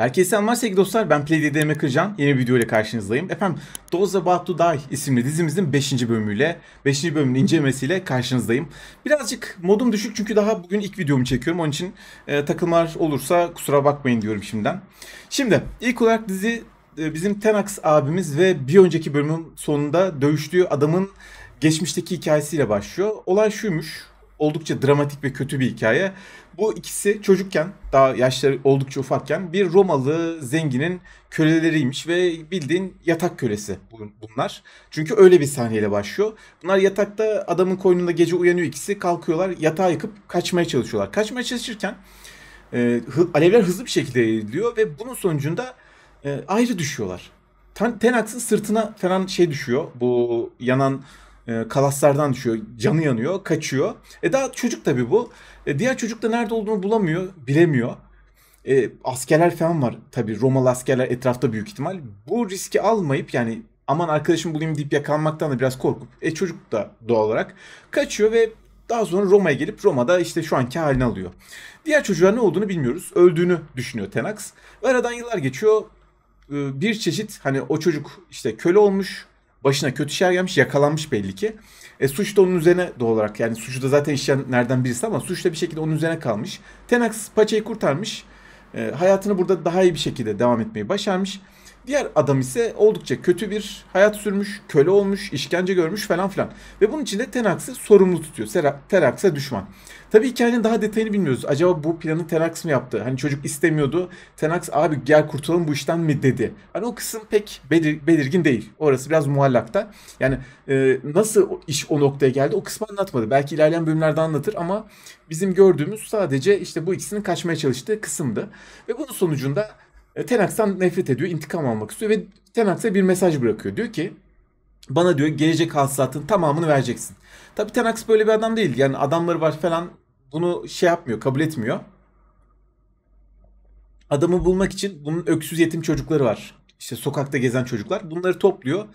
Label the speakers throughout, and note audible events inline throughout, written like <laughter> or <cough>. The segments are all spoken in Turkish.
Speaker 1: Herkese selamlar sevgili dostlar. Ben PlayDDM Kırcan. Yeni bir video ile karşınızdayım. Efendim Those About To Die isimli dizimizin 5. bölümüyle, 5. bölümün incelemesiyle karşınızdayım. Birazcık modum düşük çünkü daha bugün ilk videomu çekiyorum. Onun için e, takılmalar olursa kusura bakmayın diyorum şimdiden. Şimdi ilk olarak dizi e, bizim Tenax abimiz ve bir önceki bölümün sonunda dövüştüğü adamın geçmişteki hikayesiyle başlıyor. Olay şuymuş oldukça dramatik ve kötü bir hikaye. Bu ikisi çocukken daha yaşları oldukça ufakken bir Romalı zenginin köleleriymiş ve bildiğin yatak kölesi bunlar. Çünkü öyle bir sahneyle başlıyor. Bunlar yatakta adamın koynunda gece uyanıyor ikisi kalkıyorlar yatağı yıkıp kaçmaya çalışıyorlar. Kaçmaya çalışırken e, alevler hızlı bir şekilde yayılıyor ve bunun sonucunda e, ayrı düşüyorlar. Ten, Tenax'ın sırtına falan şey düşüyor. Bu yanan e, kalaslardan düşüyor. Canı yanıyor, kaçıyor. E daha çocuk tabii bu. E, diğer çocuk da nerede olduğunu bulamıyor, bilemiyor. E, askerler falan var tabii. Romalı askerler etrafta büyük ihtimal. Bu riski almayıp yani aman arkadaşımı bulayım deyip yakalanmaktan da biraz korkup e çocuk da doğal olarak kaçıyor ve daha sonra Roma'ya gelip Roma'da işte şu anki halini alıyor. Diğer çocuğa ne olduğunu bilmiyoruz. Öldüğünü düşünüyor Tenax. Aradan yıllar geçiyor. Ee, bir çeşit hani o çocuk işte köle olmuş başına kötü şeyler gelmiş yakalanmış belli ki. E, suç da onun üzerine doğal olarak yani suçu da zaten nereden birisi ama suç da bir şekilde onun üzerine kalmış. Tenax paçayı kurtarmış. E, hayatını burada daha iyi bir şekilde devam etmeyi başarmış. Diğer adam ise oldukça kötü bir hayat sürmüş, köle olmuş, işkence görmüş falan filan. Ve bunun için de Tenax'ı sorumlu tutuyor. Terax'a düşman. Tabii hikayenin daha detayını bilmiyoruz. Acaba bu planı Tenax mı yaptı? Hani çocuk istemiyordu. Tenax abi gel kurtulalım bu işten mi dedi. Hani o kısım pek belir, belirgin değil. Orası biraz muallakta. Yani e, nasıl iş o noktaya geldi o kısmı anlatmadı. Belki ilerleyen bölümlerde anlatır ama bizim gördüğümüz sadece işte bu ikisinin kaçmaya çalıştığı kısımdı. Ve bunun sonucunda e, Tenax'tan nefret ediyor, intikam almak istiyor ve Tenax'a bir mesaj bırakıyor. Diyor ki bana diyor gelecek hasılatın tamamını vereceksin. Tabi Tenax böyle bir adam değil. Yani adamları var falan bunu şey yapmıyor, kabul etmiyor. Adamı bulmak için bunun öksüz yetim çocukları var. İşte sokakta gezen çocuklar. Bunları topluyor.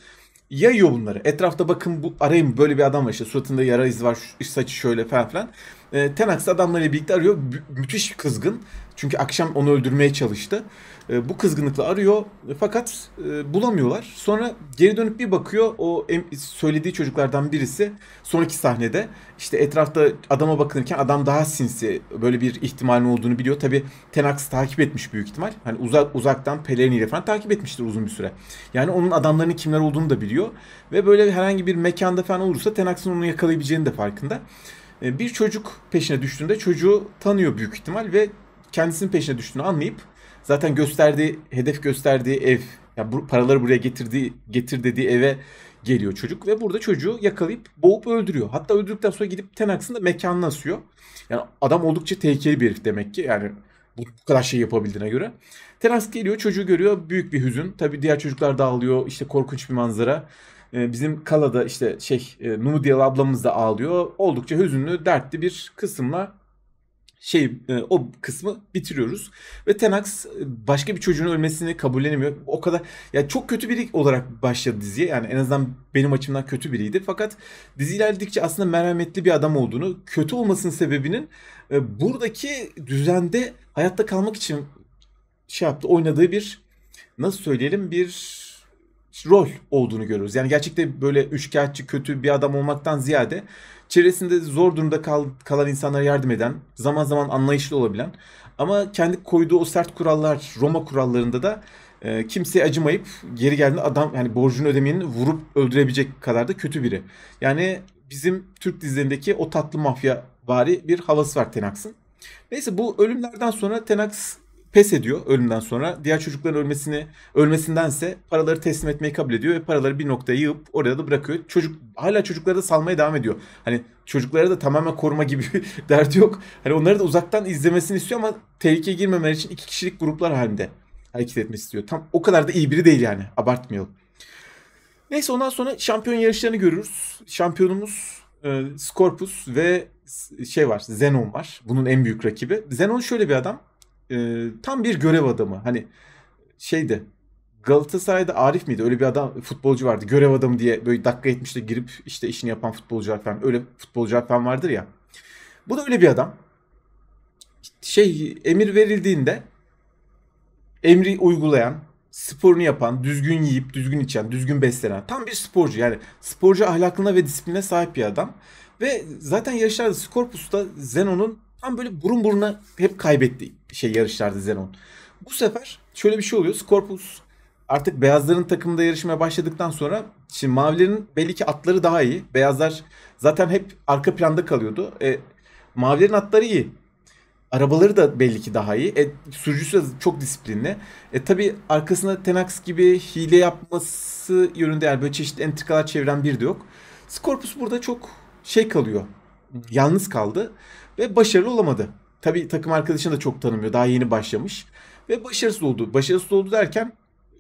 Speaker 1: Yayıyor bunları. Etrafta bakın bu arayın böyle bir adam var işte suratında yara izi var, saçı şöyle falan filan. E, Tenax adamlarıyla birlikte arıyor. Mü müthiş kızgın. Çünkü akşam onu öldürmeye çalıştı. E, bu kızgınlıkla arıyor e, fakat e, bulamıyorlar. Sonra geri dönüp bir bakıyor o söylediği çocuklardan birisi sonraki sahnede işte etrafta adama bakınırken adam daha sinsi böyle bir ihtimalin olduğunu biliyor. Tabi Tenax takip etmiş büyük ihtimal. Hani uzak uzaktan peleriniyle falan takip etmiştir uzun bir süre. Yani onun adamlarının kimler olduğunu da biliyor ve böyle herhangi bir mekanda falan olursa Tenax'ın onu yakalayabileceğini de farkında. E, bir çocuk peşine düştüğünde çocuğu tanıyor büyük ihtimal ve kendisinin peşine düştüğünü anlayıp zaten gösterdiği hedef gösterdiği ev yani bu, paraları buraya getirdiği getir dediği eve geliyor çocuk ve burada çocuğu yakalayıp boğup öldürüyor. Hatta öldürdükten sonra gidip Tenax'ın da mekanına asıyor. Yani adam oldukça tehlikeli bir herif demek ki. Yani bu, bu kadar şey yapabildiğine göre. Tenax geliyor çocuğu görüyor büyük bir hüzün. Tabii diğer çocuklar dağılıyor işte korkunç bir manzara. Ee, bizim kalada işte şey e, Numudiyal ablamız da ağlıyor. Oldukça hüzünlü, dertli bir kısımla şey e, o kısmı bitiriyoruz ve Tenax e, başka bir çocuğun ölmesini kabullenemiyor. O kadar ya yani çok kötü biri olarak başladı diziye. Yani en azından benim açımdan kötü biriydi. Fakat dizi ilerledikçe aslında merhametli bir adam olduğunu, kötü olmasının sebebinin e, buradaki düzende hayatta kalmak için şey yaptı, oynadığı bir nasıl söyleyelim bir rol olduğunu görüyoruz. Yani gerçekte böyle üçkağıtçı kötü bir adam olmaktan ziyade çevresinde zor durumda kal, kalan insanlara yardım eden, zaman zaman anlayışlı olabilen ama kendi koyduğu o sert kurallar Roma kurallarında da e, kimseye acımayıp geri geldiğinde adam yani borcunu ödemeyeni vurup öldürebilecek kadar da kötü biri. Yani bizim Türk dizilerindeki o tatlı mafya vari bir havası var Tenax'ın. Neyse bu ölümlerden sonra Tenax pes ediyor ölümden sonra. Diğer çocukların ölmesini ölmesindense paraları teslim etmeyi kabul ediyor ve paraları bir noktaya yığıp orada da bırakıyor. Çocuk hala çocukları da salmaya devam ediyor. Hani çocuklara da tamamen koruma gibi <laughs> derdi yok. Hani onları da uzaktan izlemesini istiyor ama tehlikeye girmemeler için iki kişilik gruplar halinde hareket etmesi istiyor. Tam o kadar da iyi biri değil yani. Abartmayalım. Neyse ondan sonra şampiyon yarışlarını görürüz. Şampiyonumuz e, Scorpus ve şey var Zenon var. Bunun en büyük rakibi. Zenon şöyle bir adam e, tam bir görev adamı. Hani şeyde Galatasaray'da Arif miydi? Öyle bir adam futbolcu vardı. Görev adamı diye böyle dakika 70'te girip işte işini yapan futbolcu falan. Öyle futbolcu falan vardır ya. Bu da öyle bir adam. Şey emir verildiğinde emri uygulayan, sporunu yapan, düzgün yiyip, düzgün içen, düzgün beslenen tam bir sporcu. Yani sporcu ahlakına ve disipline sahip bir adam. Ve zaten yarışlarda Scorpus'ta Zenon'un tam böyle burun buruna hep kaybettiği şey yarışlarda Zenon. Bu sefer şöyle bir şey oluyor. Scorpus artık beyazların takımında yarışmaya başladıktan sonra şimdi mavilerin belli ki atları daha iyi. Beyazlar zaten hep arka planda kalıyordu. E, mavilerin atları iyi. Arabaları da belli ki daha iyi. E, sürücüsü de çok disiplinli. E tabi arkasında Tenax gibi hile yapması yönünde yani böyle çeşitli entrikalar çeviren bir de yok. Scorpus burada çok şey kalıyor. Yalnız kaldı ve başarılı olamadı. Tabi takım arkadaşını da çok tanımıyor. Daha yeni başlamış. Ve başarısız oldu. Başarısız oldu derken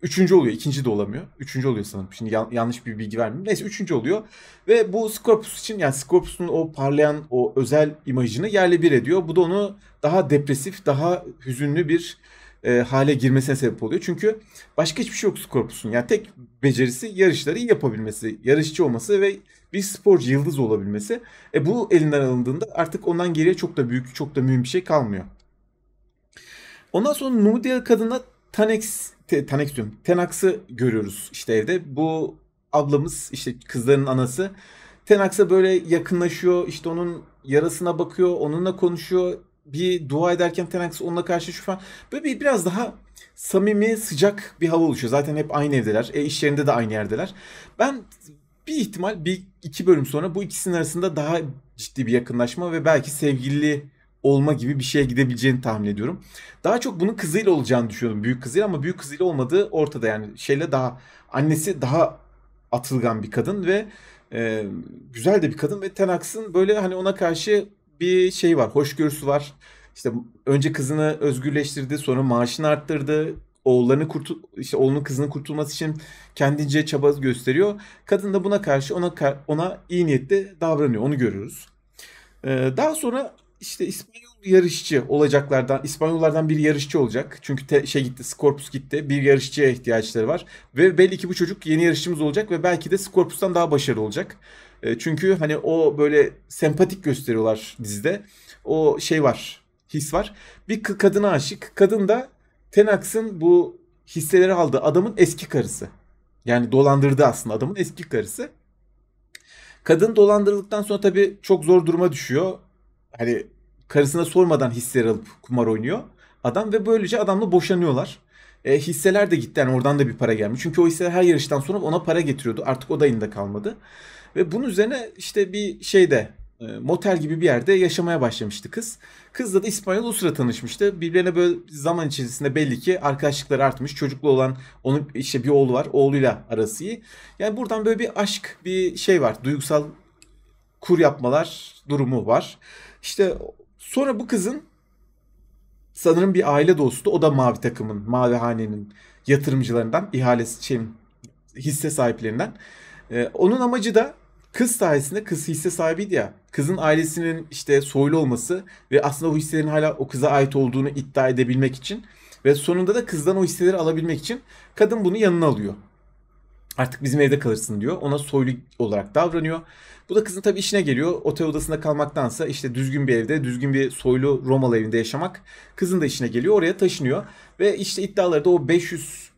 Speaker 1: üçüncü oluyor. ikinci de olamıyor. Üçüncü oluyor sanırım. Şimdi yan, yanlış bir bilgi vermeyeyim. Neyse üçüncü oluyor. Ve bu Scorpus için yani Scorpus'un o parlayan o özel imajını yerle bir ediyor. Bu da onu daha depresif, daha hüzünlü bir e, hale girmesine sebep oluyor. Çünkü başka hiçbir şey yok Scorpius'un. Yani tek becerisi yarışları iyi yapabilmesi, yarışçı olması ve bir sporcu yıldız olabilmesi. E bu elinden alındığında artık ondan geriye çok da büyük, çok da mühim bir şey kalmıyor. Ondan sonra Numidia kadına Tanex, te, Tanex diyorum, Tenax'ı görüyoruz işte evde. Bu ablamız işte kızların anası Tenax'a böyle yakınlaşıyor. işte onun yarasına bakıyor. Onunla konuşuyor bir dua ederken Tenax onunla karşı şu falan. Böyle bir, biraz daha samimi, sıcak bir hava oluşuyor. Zaten hep aynı evdeler. E, iş yerinde de aynı yerdeler. Ben bir ihtimal bir iki bölüm sonra bu ikisinin arasında daha ciddi bir yakınlaşma ve belki sevgili olma gibi bir şeye gidebileceğini tahmin ediyorum. Daha çok bunun kızıyla olacağını düşünüyorum Büyük kızıyla ama büyük kızıyla olmadığı ortada. Yani şeyle daha annesi daha atılgan bir kadın ve e, güzel de bir kadın ve Tenax'ın böyle hani ona karşı bir şey var, hoşgörüsü var. İşte önce kızını özgürleştirdi, sonra maaşını arttırdı. Oğullarını kurtul işte oğlunun kızının kurtulması için kendince çaba gösteriyor. Kadın da buna karşı ona ona iyi niyetle davranıyor. Onu görüyoruz. Ee, daha sonra işte İspanyol yarışçı olacaklardan İspanyollardan bir yarışçı olacak. Çünkü te, şey gitti Scorpus gitti. Bir yarışçıya ihtiyaçları var. Ve belli ki bu çocuk yeni yarışçımız olacak ve belki de Scorpus'tan daha başarılı olacak. E, çünkü hani o böyle sempatik gösteriyorlar dizide. O şey var his var. Bir kadına aşık. Kadın da Tenax'ın bu hisseleri aldığı adamın eski karısı. Yani dolandırdı aslında adamın eski karısı. Kadın dolandırıldıktan sonra tabii çok zor duruma düşüyor. Hani karısına sormadan hisseler alıp kumar oynuyor adam ve böylece adamla boşanıyorlar. E, hisseler de gitti yani oradan da bir para gelmiş. Çünkü o hisseler her yarıştan sonra ona para getiriyordu. Artık o da elinde kalmadı. Ve bunun üzerine işte bir şeyde e, motel gibi bir yerde yaşamaya başlamıştı kız. Kızla da İspanyol Usra tanışmıştı. birbirine böyle zaman içerisinde belli ki arkadaşlıkları artmış. Çocuklu olan onun işte bir oğlu var. Oğluyla arası iyi. Yani buradan böyle bir aşk bir şey var. Duygusal kur yapmalar durumu var. İşte Sonra bu kızın sanırım bir aile dostu o da mavi takımın, mavi hanenin yatırımcılarından, ihalesi için şey, hisse sahiplerinden. Ee, onun amacı da kız sayesinde kız hisse sahibiydi ya. Kızın ailesinin işte soylu olması ve aslında o hisselerin hala o kıza ait olduğunu iddia edebilmek için ve sonunda da kızdan o hisseleri alabilmek için kadın bunu yanına alıyor. Artık bizim evde kalırsın diyor. Ona soylu olarak davranıyor. Bu da kızın tabii işine geliyor. Otel odasında kalmaktansa işte düzgün bir evde, düzgün bir soylu Romalı evinde yaşamak kızın da işine geliyor. Oraya taşınıyor. Ve işte iddiaları da o 500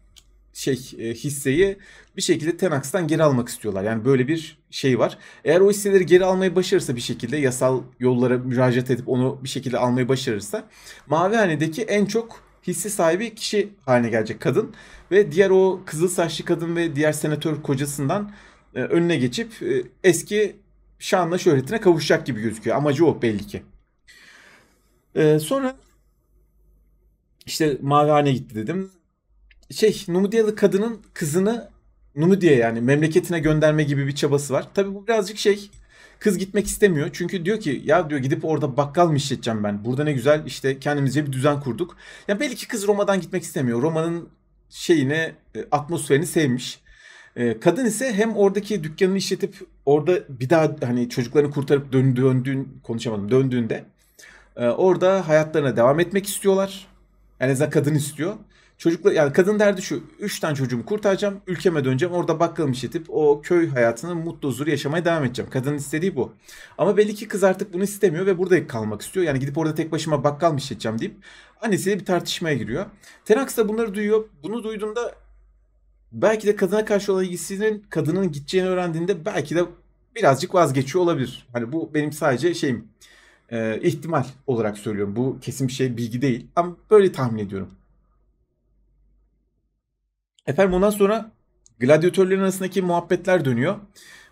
Speaker 1: şey e, hisseyi bir şekilde Tenax'tan geri almak istiyorlar. Yani böyle bir şey var. Eğer o hisseleri geri almayı başarırsa bir şekilde yasal yollara müracaat edip onu bir şekilde almayı başarırsa Mavi Hane'deki en çok hissi sahibi kişi haline gelecek kadın ve diğer o kızıl saçlı kadın ve diğer senatör kocasından e, önüne geçip e, eski şanla şöhretine kavuşacak gibi gözüküyor. Amacı o belli ki. E, sonra işte Mavihane gitti dedim. Şey Numidiyalı kadının kızını Numidiye yani memleketine gönderme gibi bir çabası var. Tabi bu birazcık şey Kız gitmek istemiyor. Çünkü diyor ki ya diyor gidip orada bakkal mı işleteceğim ben? Burada ne güzel işte kendimize bir düzen kurduk. Ya belki kız Roma'dan gitmek istemiyor. Roma'nın şeyini, e, atmosferini sevmiş. E, kadın ise hem oradaki dükkanını işletip orada bir daha hani çocuklarını kurtarıp döndü, döndüğün konuşamadım döndüğünde e, orada hayatlarına devam etmek istiyorlar. Yani kadın istiyor. Çocuklar yani kadın derdi şu. Üç tane çocuğumu kurtaracağım. Ülkeme döneceğim. Orada bakkalım işletip o köy hayatını mutlu huzur yaşamaya devam edeceğim. Kadının istediği bu. Ama belli ki kız artık bunu istemiyor ve burada kalmak istiyor. Yani gidip orada tek başıma bakkal mı işleteceğim deyip annesiyle bir tartışmaya giriyor. Tenax da bunları duyuyor. Bunu duyduğunda belki de kadına karşı olan ilgisinin kadının gideceğini öğrendiğinde belki de birazcık vazgeçiyor olabilir. Hani bu benim sadece şeyim e, ihtimal olarak söylüyorum. Bu kesin bir şey bilgi değil ama böyle tahmin ediyorum. Efendim ondan sonra gladyatörlerin arasındaki muhabbetler dönüyor.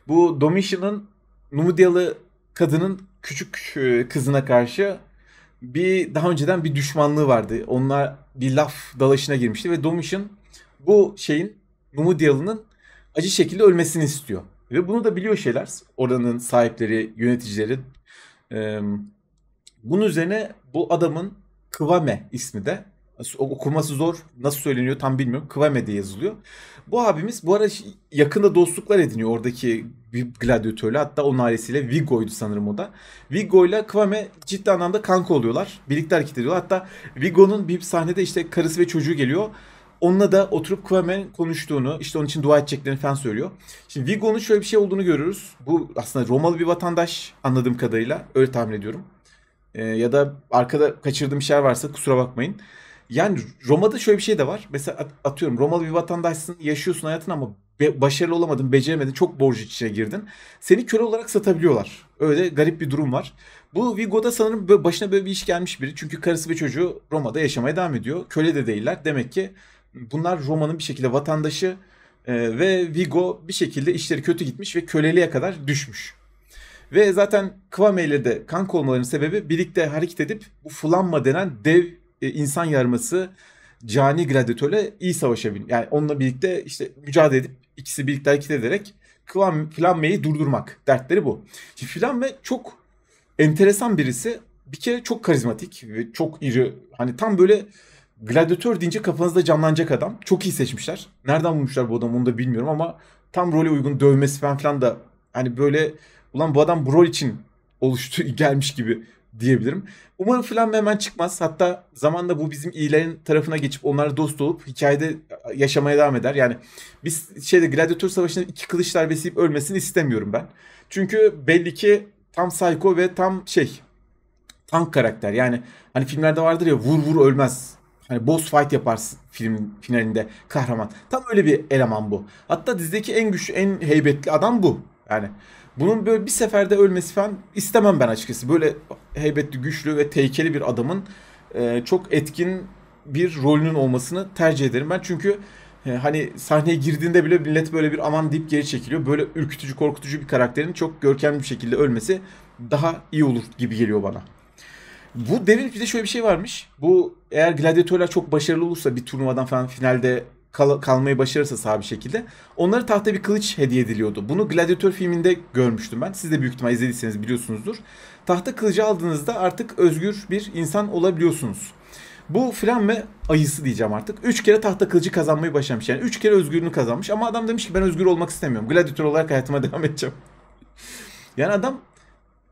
Speaker 1: Bu Domitian'ın Numidyalı kadının küçük e, kızına karşı bir daha önceden bir düşmanlığı vardı. Onlar bir laf dalaşına girmişti ve Domitian bu şeyin Numidyalı'nın acı şekilde ölmesini istiyor. Ve bunu da biliyor şeyler. Oranın sahipleri, yöneticileri. Ee, bunun üzerine bu adamın Kıvame ismi de okuması zor. Nasıl söyleniyor tam bilmiyorum. Kıvame diye yazılıyor. Bu abimiz bu ara yakında dostluklar ediniyor oradaki bir gladyatörle. Hatta onun ailesiyle Vigo'ydu sanırım o da. Vigo ile Kıvame ciddi anlamda kanka oluyorlar. Birlikte hareket ediyorlar. Hatta Vigo'nun bir sahnede işte karısı ve çocuğu geliyor. Onunla da oturup Kwame konuştuğunu, işte onun için dua edeceklerini falan söylüyor. Şimdi Vigo'nun şöyle bir şey olduğunu görüyoruz. Bu aslında Romalı bir vatandaş anladığım kadarıyla. Öyle tahmin ediyorum. Ee, ya da arkada kaçırdığım şeyler varsa kusura bakmayın. Yani Roma'da şöyle bir şey de var. Mesela atıyorum Romalı bir vatandaşsın, yaşıyorsun hayatın ama be, başarılı olamadın, beceremedin, çok borcu içine girdin. Seni köle olarak satabiliyorlar. Öyle garip bir durum var. Bu Vigo'da sanırım böyle başına böyle bir iş gelmiş biri. Çünkü karısı ve çocuğu Roma'da yaşamaya devam ediyor. Köle de değiller. Demek ki bunlar Roma'nın bir şekilde vatandaşı e, ve Vigo bir şekilde işleri kötü gitmiş ve köleliğe kadar düşmüş. Ve zaten Kwame ile de kanka olmalarının sebebi birlikte hareket edip bu Flamma denen dev e, insan yarması cani gladiatörle iyi savaşabilmek. Yani onunla birlikte işte mücadele edip ikisi birlikte hareket ederek Flam Flamme'yi durdurmak. Dertleri bu. Şimdi Flamme çok enteresan birisi. Bir kere çok karizmatik ve çok iri. Hani tam böyle gladiatör deyince kafanızda canlanacak adam. Çok iyi seçmişler. Nereden bulmuşlar bu adamı onu da bilmiyorum ama tam role uygun dövmesi falan filan da hani böyle ulan bu adam bu rol için oluştu <laughs> gelmiş gibi diyebilirim. Umarım filan hemen çıkmaz. Hatta zamanla bu bizim iyilerin tarafına geçip onlara dost olup hikayede yaşamaya devam eder. Yani biz şeyde gladyatör savaşında iki kılıç darbesi ölmesini istemiyorum ben. Çünkü belli ki tam psycho ve tam şey tank karakter. Yani hani filmlerde vardır ya vur vur ölmez. Hani boss fight yaparsın film finalinde kahraman. Tam öyle bir eleman bu. Hatta dizideki en güçlü, en heybetli adam bu. Yani bunun böyle bir seferde ölmesi falan istemem ben açıkçası. Böyle heybetli, güçlü ve tehlikeli bir adamın e, çok etkin bir rolünün olmasını tercih ederim ben. Çünkü e, hani sahneye girdiğinde bile millet böyle bir aman deyip geri çekiliyor. Böyle ürkütücü, korkutucu bir karakterin çok görkemli bir şekilde ölmesi daha iyi olur gibi geliyor bana. Bu devin bir de şöyle bir şey varmış. Bu eğer gladiatörler çok başarılı olursa bir turnuvadan falan finalde kal- kalmayı başarırsa sağ bir şekilde onlara tahta bir kılıç hediye ediliyordu. Bunu Gladiator filminde görmüştüm ben. Siz de büyük ihtimal izlediyseniz biliyorsunuzdur. Tahta kılıcı aldığınızda artık özgür bir insan olabiliyorsunuz. Bu Flamme ayısı diyeceğim artık. Üç kere tahta kılıcı kazanmayı başarmış. Yani üç kere özgürlüğünü kazanmış ama adam demiş ki ben özgür olmak istemiyorum. Gladiator olarak hayatıma <laughs> devam edeceğim. yani adam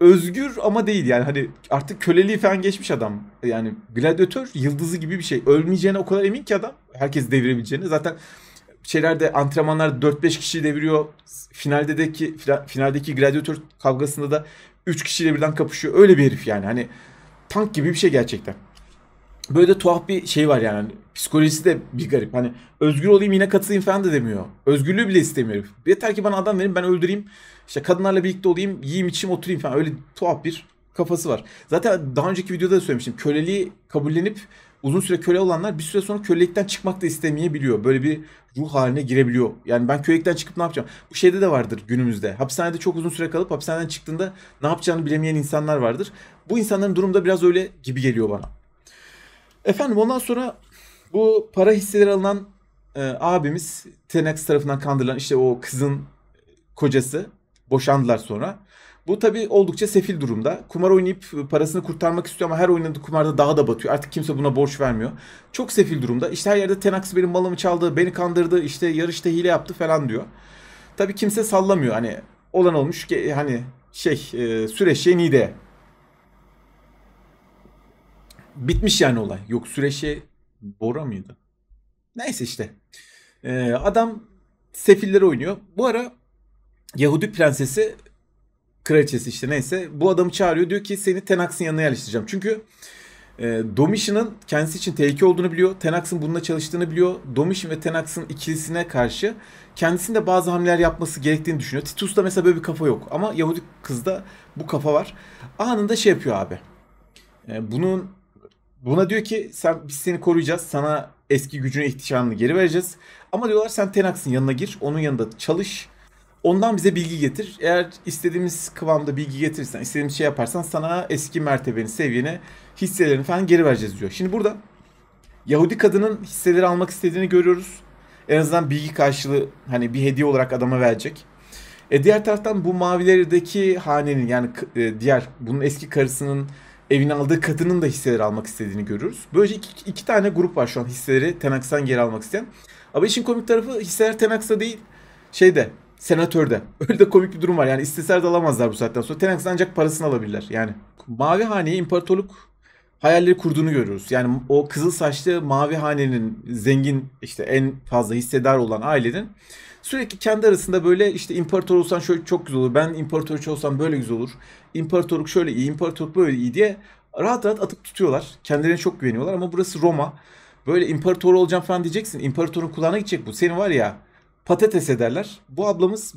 Speaker 1: özgür ama değil yani hani artık köleliği falan geçmiş adam. Yani gladyatör yıldızı gibi bir şey. Ölmeyeceğine o kadar emin ki adam. Herkes devirebileceğine Zaten şeylerde antrenmanlar 4-5 kişi deviriyor. Finaldeki finaldeki gladyatör kavgasında da 3 kişiyle birden kapışıyor. Öyle bir herif yani. Hani tank gibi bir şey gerçekten böyle de tuhaf bir şey var yani. Psikolojisi de bir garip. Hani özgür olayım yine katılayım falan da demiyor. Özgürlüğü bile istemiyor. Yeter ki bana adam verin ben öldüreyim. İşte kadınlarla birlikte olayım, yiyeyim içeyim oturayım falan. Öyle tuhaf bir kafası var. Zaten daha önceki videoda da söylemiştim. Köleliği kabullenip uzun süre köle olanlar bir süre sonra kölelikten çıkmak da istemeyebiliyor. Böyle bir ruh haline girebiliyor. Yani ben kölelikten çıkıp ne yapacağım? Bu şeyde de vardır günümüzde. Hapishanede çok uzun süre kalıp hapishaneden çıktığında ne yapacağını bilemeyen insanlar vardır. Bu insanların durumda biraz öyle gibi geliyor bana. Efendim ondan sonra bu para hisseleri alınan e, abimiz Tenex tarafından kandırılan işte o kızın kocası boşandılar sonra. Bu tabi oldukça sefil durumda. Kumar oynayıp parasını kurtarmak istiyor ama her oynadığı kumarda daha da batıyor. Artık kimse buna borç vermiyor. Çok sefil durumda. İşte her yerde Tenax benim malımı çaldı, beni kandırdı, işte yarışta hile yaptı falan diyor. Tabi kimse sallamıyor. Hani olan olmuş ki hani şey e, süreç yenide bitmiş yani olay. Yok süreçi Bora mıydı? Neyse işte. Ee, adam sefilleri oynuyor. Bu ara Yahudi prensesi kraliçesi işte neyse bu adamı çağırıyor. Diyor ki seni Tenax'ın yanına yerleştireceğim. Çünkü e, Domitian'ın kendisi için tehlike olduğunu biliyor. Tenax'ın bununla çalıştığını biliyor. Domitian ve Tenax'ın ikilisine karşı kendisinde bazı hamleler yapması gerektiğini düşünüyor. Titus'ta mesela böyle bir kafa yok. Ama Yahudi kızda bu kafa var. Anında şey yapıyor abi. E, bunun Buna diyor ki sen biz seni koruyacağız. Sana eski gücünü ihtişamını geri vereceğiz. Ama diyorlar sen Tenax'ın yanına gir. Onun yanında çalış. Ondan bize bilgi getir. Eğer istediğimiz kıvamda bilgi getirirsen, istediğimiz şey yaparsan sana eski mertebeni, seviyeni, hisselerini falan geri vereceğiz diyor. Şimdi burada Yahudi kadının hisseleri almak istediğini görüyoruz. En azından bilgi karşılığı hani bir hediye olarak adama verecek. E diğer taraftan bu mavilerdeki hanenin yani e, diğer bunun eski karısının evin aldığı kadının da hisseleri almak istediğini görürüz. Böylece iki, iki tane grup var şu an hisseleri Tenax'tan geri almak isteyen. Ama işin komik tarafı hisseler Tenax'ta değil şeyde senatörde. <laughs> Öyle de komik bir durum var. Yani isteseler de alamazlar bu saatten sonra. Tenax'tan ancak parasını alabilirler. Yani Mavi Hane'ye imparatorluk hayalleri kurduğunu görüyoruz. Yani o kızıl saçlı Mavi Hane'nin zengin işte en fazla hissedar olan ailenin Sürekli kendi arasında böyle işte imparator olsan şöyle çok güzel olur. Ben imparatorçu olsam böyle güzel olur. İmparatorluk şöyle iyi, imparatorluk böyle iyi diye rahat rahat atıp tutuyorlar. Kendilerine çok güveniyorlar ama burası Roma. Böyle imparator olacağım falan diyeceksin. İmparatorun kulağına gidecek bu. Seni var ya patates ederler. Bu ablamız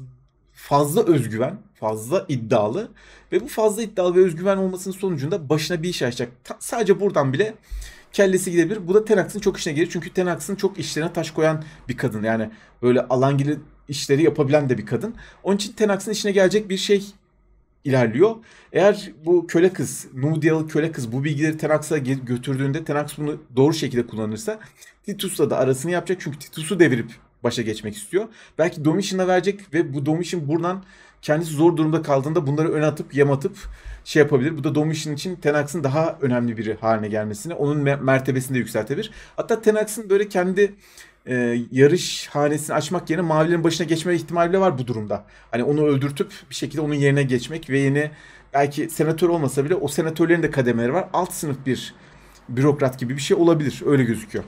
Speaker 1: fazla özgüven, fazla iddialı ve bu fazla iddialı ve özgüven olmasının sonucunda başına bir iş açacak. Ta- sadece buradan bile Kellesi gidebilir. Bu da Tenax'ın çok işine gelir. Çünkü Tenax'ın çok işlerine taş koyan bir kadın. Yani böyle alangili işleri yapabilen de bir kadın. Onun için Tenax'ın işine gelecek bir şey ilerliyor. Eğer bu köle kız, Nudiyalı köle kız bu bilgileri Tenax'a götürdüğünde Tenax bunu doğru şekilde kullanırsa Titus'la da arasını yapacak. Çünkü Titus'u devirip başa geçmek istiyor. Belki Domitian'a verecek ve bu Domitian buradan kendisi zor durumda kaldığında bunları ön atıp yem atıp şey yapabilir. Bu da Domitian için Tenax'ın daha önemli biri haline gelmesini, onun mertebesini de yükseltebilir. Hatta Tenax'ın böyle kendi e, yarış hanesini açmak yerine mavilerin başına geçme ihtimali bile var bu durumda. Hani onu öldürtüp bir şekilde onun yerine geçmek ve yeni belki senatör olmasa bile o senatörlerin de kademeleri var. Alt sınıf bir bürokrat gibi bir şey olabilir. Öyle gözüküyor.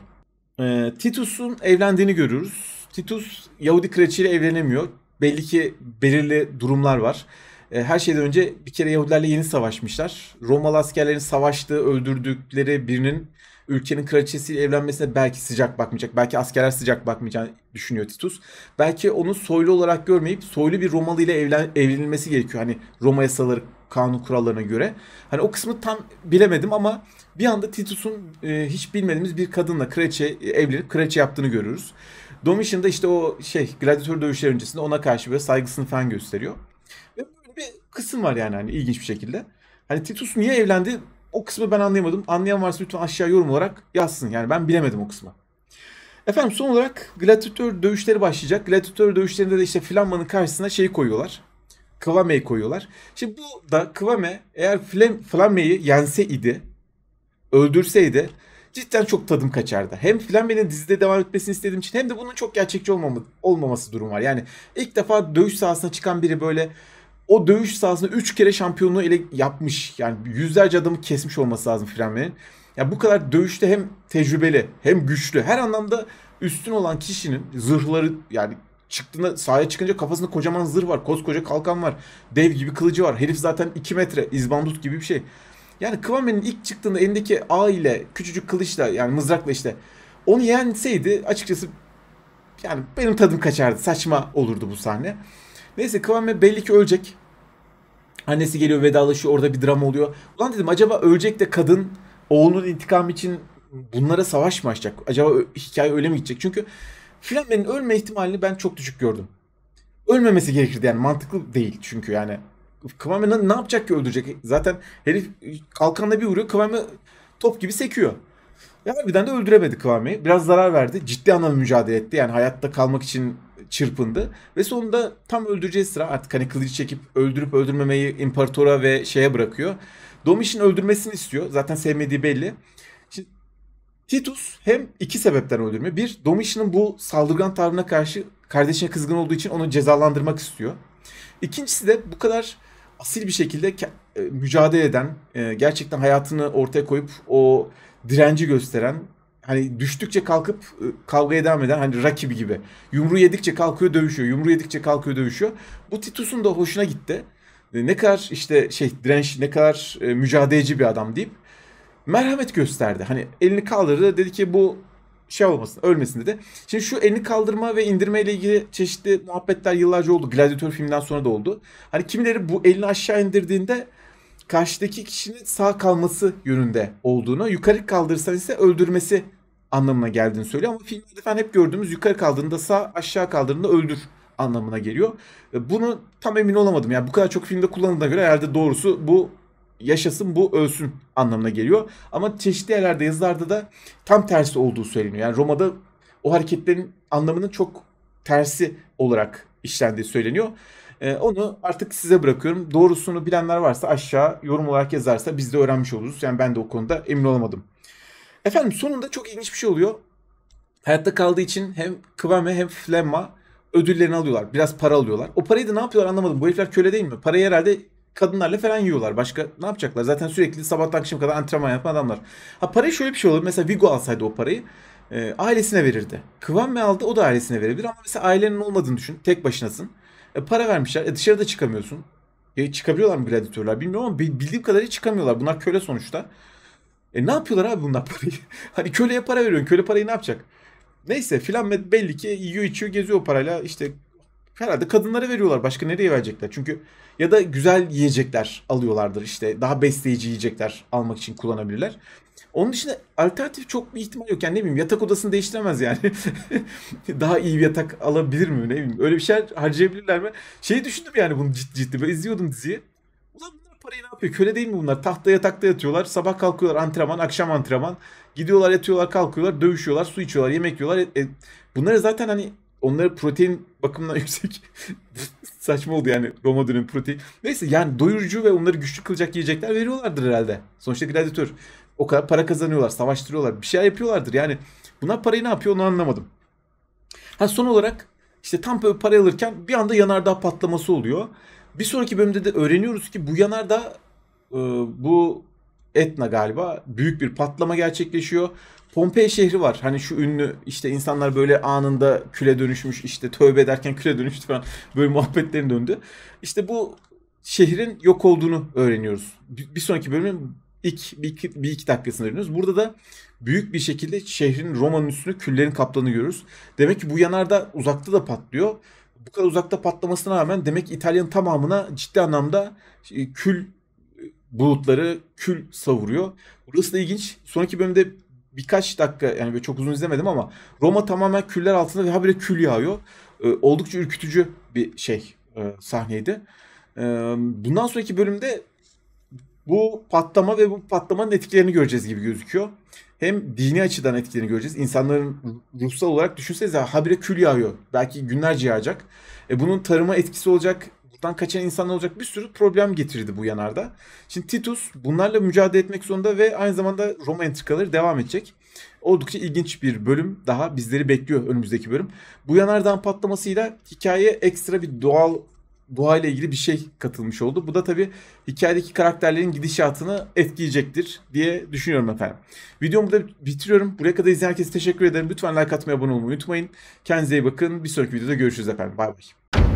Speaker 1: E, Titus'un evlendiğini görüyoruz. Titus Yahudi kraliçeyle evlenemiyor belli ki belirli durumlar var. E, her şeyden önce bir kere Yahudilerle yeni savaşmışlar. Romalı askerlerin savaştığı, öldürdükleri birinin ülkenin kraliçesiyle evlenmesine belki sıcak bakmayacak. Belki askerler sıcak bakmayacağını düşünüyor Titus. Belki onu soylu olarak görmeyip soylu bir Romalı ile evlen, evlenilmesi gerekiyor. Hani Roma yasaları kanun kurallarına göre. Hani o kısmı tam bilemedim ama bir anda Titus'un e, hiç bilmediğimiz bir kadınla kraliçe e, evlenip kraliçe yaptığını görürüz. Domitian da işte o şey gladyatör dövüşleri öncesinde ona karşı böyle saygısını falan gösteriyor. Ve böyle bir kısım var yani hani ilginç bir şekilde. Hani Titus niye evlendi o kısmı ben anlayamadım. Anlayan varsa lütfen aşağı yorum olarak yazsın. Yani ben bilemedim o kısmı. Efendim son olarak gladiatör dövüşleri başlayacak. Gladiatör dövüşlerinde de işte Flamma'nın karşısına şeyi koyuyorlar. Kıvame'yi koyuyorlar. Şimdi bu da Kıvame eğer Flam Flamme'yi yense idi, öldürseydi cidden çok tadım kaçardı. Hem Flambe'nin dizide devam etmesini istediğim için hem de bunun çok gerçekçi olmama, olmaması durum var. Yani ilk defa dövüş sahasına çıkan biri böyle o dövüş sahasında 3 kere şampiyonluğu ele yapmış. Yani yüzlerce adamı kesmiş olması lazım Flambe'nin. Ya bu kadar dövüşte hem tecrübeli hem güçlü her anlamda üstün olan kişinin zırhları yani çıktığında sahaya çıkınca kafasında kocaman zırh var. Koskoca kalkan var. Dev gibi kılıcı var. Herif zaten 2 metre izbandut gibi bir şey. Yani Kıvame'nin ilk çıktığında elindeki ağ ile küçücük kılıçla yani mızrakla işte onu yenseydi açıkçası yani benim tadım kaçardı. Saçma olurdu bu sahne. Neyse Kıvame belli ki ölecek. Annesi geliyor vedalaşıyor orada bir drama oluyor. Ulan dedim acaba ölecek de kadın oğlunun intikam için bunlara savaş mı açacak? Acaba hikaye öyle mi gidecek? Çünkü Flammy'nin ölme ihtimalini ben çok düşük gördüm. Ölmemesi gerekirdi yani mantıklı değil çünkü yani Kıvame ne, ne yapacak ki öldürecek? Zaten herif kalkanla bir vuruyor. Kıvame top gibi sekiyor. Ya birden de öldüremedi Kıvame'yi. Biraz zarar verdi. Ciddi anlamda mücadele etti. Yani hayatta kalmak için çırpındı. Ve sonunda tam öldüreceği sıra artık hani kılıcı çekip öldürüp öldürmemeyi imparatora ve şeye bırakıyor. Domitian öldürmesini istiyor. Zaten sevmediği belli. Titus hem iki sebepten öldürme. Bir, Domitian'ın bu saldırgan tavrına karşı kardeşine kızgın olduğu için onu cezalandırmak istiyor. İkincisi de bu kadar asil bir şekilde e, mücadele eden, e, gerçekten hayatını ortaya koyup o direnci gösteren, hani düştükçe kalkıp e, kavgaya devam eden hani rakibi gibi. Yumruğu yedikçe kalkıyor dövüşüyor, yumruğu yedikçe kalkıyor dövüşüyor. Bu Titus'un da hoşuna gitti. ne kadar işte şey direnç, ne kadar mücadeleci bir adam deyip merhamet gösterdi. Hani elini kaldırdı dedi ki bu şey olmasın, ölmesin dedi. Şimdi şu elini kaldırma ve indirme ile ilgili çeşitli muhabbetler yıllarca oldu. Gladiator filminden sonra da oldu. Hani kimileri bu elini aşağı indirdiğinde karşıdaki kişinin sağ kalması yönünde olduğunu, yukarı kaldırırsan ise öldürmesi anlamına geldiğini söylüyor. Ama filmde falan hep gördüğümüz yukarı kaldığında sağ, aşağı kaldığında öldür anlamına geliyor. E, bunu tam emin olamadım. Yani bu kadar çok filmde kullanıldığına göre herhalde doğrusu bu yaşasın bu ölsün anlamına geliyor. Ama çeşitli yerlerde yazılarda da tam tersi olduğu söyleniyor. Yani Roma'da o hareketlerin anlamının çok tersi olarak işlendiği söyleniyor. Ee, onu artık size bırakıyorum. Doğrusunu bilenler varsa aşağı yorum olarak yazarsa biz de öğrenmiş oluruz. Yani ben de o konuda emin olamadım. Efendim sonunda çok ilginç bir şey oluyor. Hayatta kaldığı için hem Kıvame hem Flemma ödüllerini alıyorlar. Biraz para alıyorlar. O parayı da ne yapıyorlar anlamadım. Bu herifler köle değil mi? Parayı herhalde kadınlarla falan yiyorlar. Başka ne yapacaklar? Zaten sürekli sabahtan akşam kadar antrenman yapan adamlar. Ha parayı şöyle bir şey olur. Mesela Vigo alsaydı o parayı e, ailesine verirdi. Kıvam ve aldı o da ailesine verebilir ama mesela ailenin olmadığını düşün. Tek başınasın. E, para vermişler. E, dışarıda çıkamıyorsun. Ya e, çıkabiliyorlar mı gladiatörler bilmiyorum ama bildiğim kadarıyla çıkamıyorlar. Bunlar köle sonuçta. E ne yapıyorlar abi bunlar parayı? <laughs> hani köleye para veriyorsun. Köle parayı ne yapacak? Neyse filan belli ki yiyor içiyor geziyor o parayla. İşte herhalde kadınlara veriyorlar. Başka nereye verecekler? Çünkü ya da güzel yiyecekler alıyorlardır işte. Daha besleyici yiyecekler almak için kullanabilirler. Onun dışında alternatif çok bir ihtimal yok. Yani ne bileyim yatak odasını değiştiremez yani. <laughs> Daha iyi bir yatak alabilir mi ne bileyim. Öyle bir şeyler harcayabilirler mi? Şeyi düşündüm yani bunu ciddi ciddi. Ben izliyordum diziyi. Ulan bunlar parayı ne yapıyor? Köle değil mi bunlar? Tahta yatakta yatıyorlar. Sabah kalkıyorlar antrenman, akşam antrenman. Gidiyorlar yatıyorlar kalkıyorlar. Dövüşüyorlar, su içiyorlar, yemek yiyorlar. E, e bunlara zaten hani onları protein bakımından <laughs> yüksek saçma oldu yani Roma dönemi protein. Neyse yani doyurucu ve onları güçlü kılacak yiyecekler veriyorlardır herhalde. Sonuçta gladiatör. O kadar para kazanıyorlar, savaştırıyorlar, bir şey yapıyorlardır. Yani bunlar parayı ne yapıyor onu anlamadım. Ha son olarak işte tam böyle para alırken bir anda yanardağ patlaması oluyor. Bir sonraki bölümde de öğreniyoruz ki bu yanardağ e, bu Etna galiba büyük bir patlama gerçekleşiyor Pompei şehri var. Hani şu ünlü işte insanlar böyle anında küle dönüşmüş işte tövbe ederken küle dönüştü falan böyle muhabbetlerin döndü. İşte bu şehrin yok olduğunu öğreniyoruz. Bir sonraki bölümün ilk bir iki, bir iki dakikasını öğreniyoruz. Burada da büyük bir şekilde şehrin Roma'nın üstünü küllerin kaplanı görüyoruz. Demek ki bu yanarda uzakta da patlıyor. Bu kadar uzakta patlamasına rağmen demek ki İtalya'nın tamamına ciddi anlamda e, kül e, bulutları kül savuruyor. Burası da ilginç. Sonraki bölümde birkaç dakika yani böyle çok uzun izlemedim ama Roma tamamen küller altında ve habire kül yağıyor. E, oldukça ürkütücü bir şey e, sahneydi. E, bundan sonraki bölümde bu patlama ve bu patlamanın etkilerini göreceğiz gibi gözüküyor. Hem dini açıdan etkilerini göreceğiz. İnsanların ruhsal olarak düşünsenize habire kül yağıyor. Belki günlerce yağacak. E bunun tarıma etkisi olacak, dan kaçan insanlar olacak bir sürü problem getirdi bu yanarda. Şimdi Titus bunlarla mücadele etmek zorunda ve aynı zamanda Roma entrikaları devam edecek. Oldukça ilginç bir bölüm daha bizleri bekliyor önümüzdeki bölüm. Bu yanardan patlamasıyla hikaye ekstra bir doğal ile ilgili bir şey katılmış oldu. Bu da tabii hikayedeki karakterlerin gidişatını etkileyecektir diye düşünüyorum efendim. Videomu burada bitiriyorum. Buraya kadar izleyen herkese teşekkür ederim. Lütfen like atmayı, abone olmayı unutmayın. Kendinize iyi bakın. Bir sonraki videoda görüşürüz efendim. Bay bay.